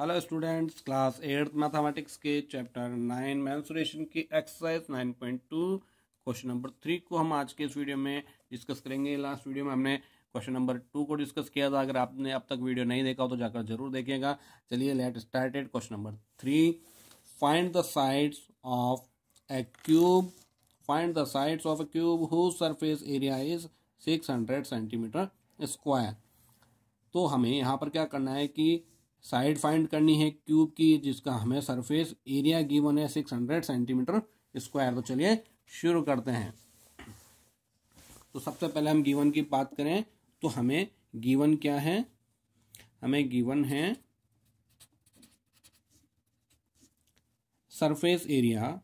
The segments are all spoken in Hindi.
hello students class eighth mathematics के चैप्टर नाइन मैंसुरेशन की exercise nine point two question number three को हम आज के इस वीडियो में डिस्कस करेंगे लास्ट वीडियो में हमने क्वेश्चन नंबर टू को डिस्कस किया था अगर आपने अब तक वीडियो नहीं देखा हो तो जाकर जरूर देखिएगा चलिए let started question number three find the sides of a cube find the sides of a cube who surface area is six hundred centimetre square तो हमें यहाँ पर क्या करना है कि साइड फाइंड करनी है क्यूब की जिसका हमें सरफेस एरिया गिवन है सिक्स हंड्रेड सेंटीमीटर स्क्वायर तो चलिए शुरू करते हैं तो सबसे पहले हम गीवन की बात करें तो हमें गीवन क्या है हमें गीवन है surface area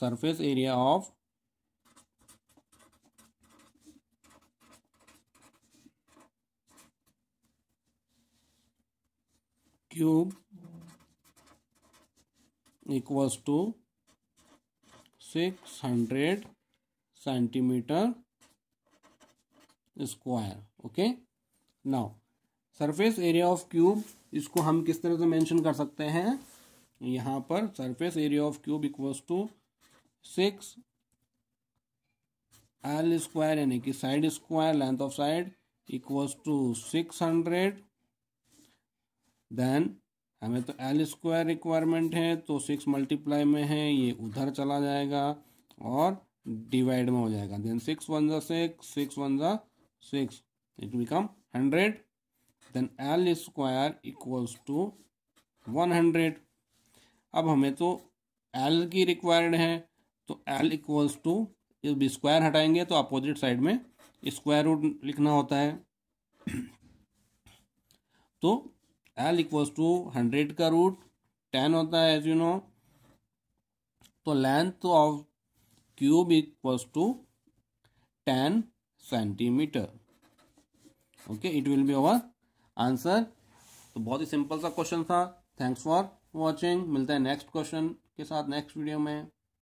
surface area of cube equals to six hundred centimetre square okay now surface area of cube इसको हम किस तरह से मेंशन कर सकते हैं यहां पर surface area of cube equals to six L square यानी कि side square length of side equals to six hundred then हमें तो एल स्क्वायर रिक्वायरमेंट है तो सिक्स मल्टीप्लाई में है ये उधर चला जाएगा और डिवाइड में हो जाएगा देन सिक्स वन ज़ा सिक्स सिक्स वन ज़ा six it become hundred then L square equals to one hundred अब हमें तो एल की रिक्वायर्ड है तो एल इक्वल्स टू जब स्क्वायर हटाएंगे तो अपोजिट साइड में स्क्वायर रूट लिखना होता है तो एल इक्वल्स टू हंड्रेड का रूट टेन होता है एज यू नो तो length of cube equals to ten centimetre okay it will be our answer तो बहुत ही सिंपल सा क्वेश्चन था थैंक्स फॉर वॉचिंग मिलता है नेक्स्ट क्वेश्चन के साथ नेक्स्ट वीडियो में